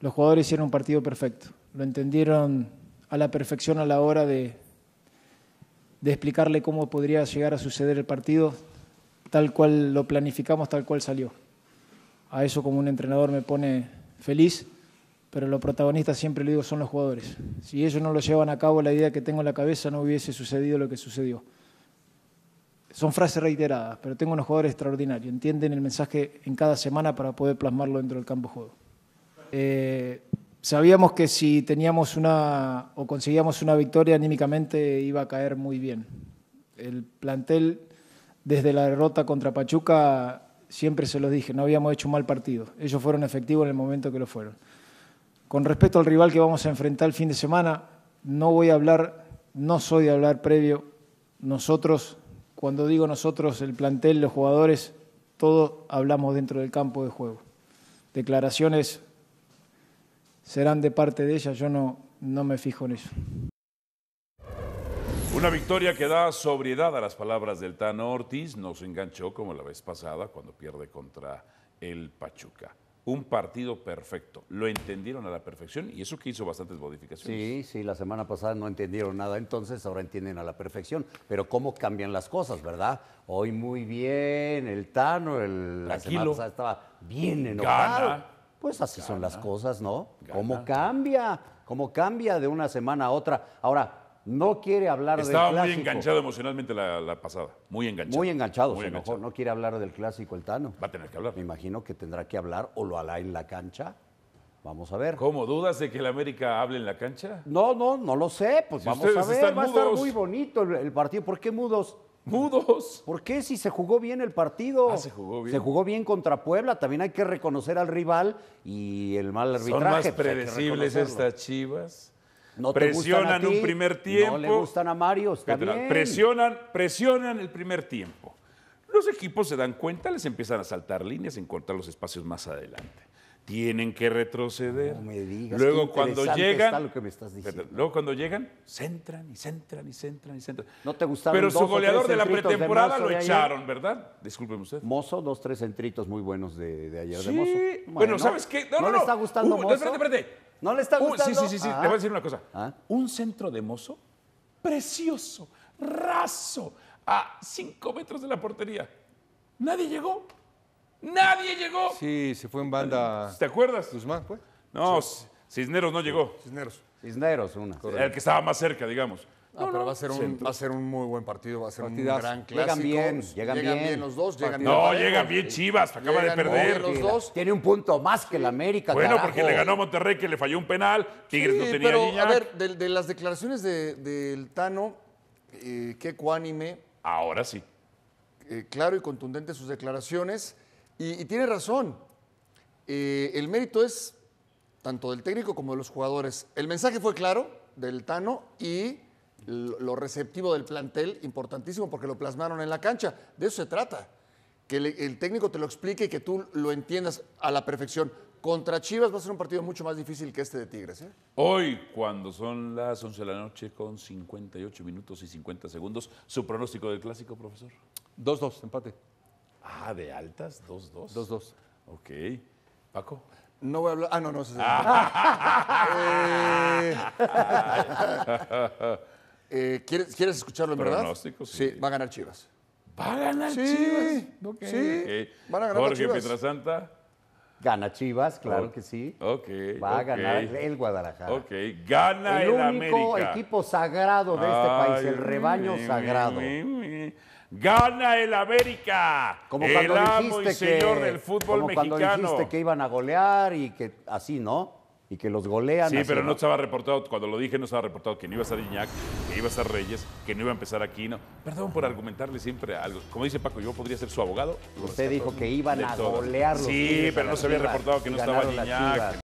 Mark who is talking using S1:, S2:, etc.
S1: Los jugadores hicieron un partido perfecto. Lo entendieron a la perfección a la hora de, de explicarle cómo podría llegar a suceder el partido, tal cual lo planificamos, tal cual salió. A eso como un entrenador me pone feliz, pero los protagonistas siempre lo digo son los jugadores. Si ellos no lo llevan a cabo la idea que tengo en la cabeza, no hubiese sucedido lo que sucedió son frases reiteradas, pero tengo unos jugadores extraordinarios, entienden el mensaje en cada semana para poder plasmarlo dentro del campo de juego. Eh, sabíamos que si teníamos una o conseguíamos una victoria anímicamente iba a caer muy bien. El plantel desde la derrota contra Pachuca siempre se los dije, no habíamos hecho un mal partido. Ellos fueron efectivos en el momento que lo fueron. Con respecto al rival que vamos a enfrentar el fin de semana, no voy a hablar, no soy de hablar previo. Nosotros cuando digo nosotros, el plantel, los jugadores, todos hablamos dentro del campo de juego. Declaraciones serán de parte de ella, yo no, no me fijo en eso.
S2: Una victoria que da sobriedad a las palabras del Tano Ortiz, no se enganchó como la vez pasada cuando pierde contra el Pachuca un partido perfecto. Lo entendieron a la perfección y eso que hizo bastantes modificaciones. Sí,
S3: sí, la semana pasada no entendieron nada entonces, ahora entienden a la perfección. Pero cómo cambian las cosas, ¿verdad? Hoy muy bien, el Tano, el, la semana pasada estaba bien enojado. Gana, pues así son las cosas, ¿no? ¿Cómo cambia? ¿Cómo cambia de una semana a otra? Ahora, no quiere
S2: hablar del clásico. Estaba muy enganchado emocionalmente la, pasada, muy enganchado. Muy enganchado, no quiere hablar
S3: del clásico el Tano. Va a tener que hablar. Me imagino que tendrá que hablar o lo hará en la cancha. Vamos
S2: a ver. ¿Cómo? ¿Dudas de que el América hable en la cancha? No,
S3: no, no lo sé. Pues vamos a ver. Va a estar muy bonito el, partido. ¿Por qué mudos? Mudos. ¿Por qué si se jugó bien el partido? Ah, se jugó bien. Se jugó bien contra Puebla. También hay que reconocer al rival y el mal arbitraje. Son más pues predecibles estas
S2: chivas. No te presionan un primer tiempo. No le gustan a Mario, Presionan, presionan el primer tiempo. Los equipos se dan cuenta, les empiezan a saltar líneas, encontrar los espacios más adelante tienen que retroceder. No me digas. Luego cuando llegan, lo que me estás diciendo. luego cuando llegan, centran y centran y centran y centran. No te gustaron Pero su goleador de la pretemporada lo echaron, ¿verdad? Disculpen
S3: usted. Mozo, dos tres centritos muy buenos de, ayer de Mozo. Bueno, bueno, ¿sabes qué? No, no, no. le está gustando uh, No, espérate, espérate.
S2: No le está uh, gustando. sí, sí, sí, sí. Te voy a decir una cosa. Ah. Un centro de Mozo precioso, raso, a cinco metros de la portería. Nadie llegó. Nadie llegó. Sí, se fue en banda. ¿Te acuerdas? Guzmán, fue? No, Cisneros no llegó. Cisneros. Cisneros, una. El que estaba más cerca, digamos. no, pero va a, ser un, muy buen partido, va a ser un gran clásico. Llegan bien, llegan, llegan bien. los dos. Llegan no, llegan bien Chivas, acaba de perder.
S3: Tiene un punto más que el América. Bueno, porque le ganó
S2: a Monterrey, que le falló un penal. Tigres no tenía pero, A ver, de, las declaraciones del de, Tano, eh, qué cuánime. Ahora sí. Eh, claro y contundente sus
S3: declaraciones. Y, tiene razón. Eh, el mérito es tanto del técnico como de los jugadores. El mensaje fue claro del Tano y lo receptivo del plantel, importantísimo, porque lo plasmaron en la cancha. De eso se trata. Que el, técnico te lo explique y que tú lo entiendas a la perfección. Contra Chivas va a ser un partido mucho más difícil que este de Tigres. ¿eh?
S2: Hoy, cuando son las 11 de la noche con 58 minutos y 50 segundos, su pronóstico del clásico, profesor. 2-2, empate. Ah, de altas, 2-2. 2-2. Ok. Paco. No voy a hablar. Ah, no, no. Ah. Eh, eh... ¿quieres, ¿Quieres escucharlo en verdad? Sí. sí. va a ganar Chivas.
S1: ¿Va a ganar sí. Chivas? Okay. Sí. Okay. Van a ganar Jorge Chivas.
S3: Gana Chivas, claro que sí. Okay,
S2: Va a ganar el Guadalajara. Ok, gana el, el único equipo
S3: sagrado de este país, el rebaño mi, sagrado. Mi,
S2: mi, Gana el América. Como el señor del fútbol como dijiste
S3: que iban a golear y que así, ¿no? Y que los golean. Sí, pero no
S2: estaba reportado, cuando lo dije no estaba reportado que no iba a ser Iñac, que iba a ser Reyes, que no iba a empezar aquí. No. Perdón por argumentarle siempre algo. Como dice Paco, yo podría ser su abogado. Usted dijo que iban a golear los Sí, pero no se había reportado que no estaba Iñac.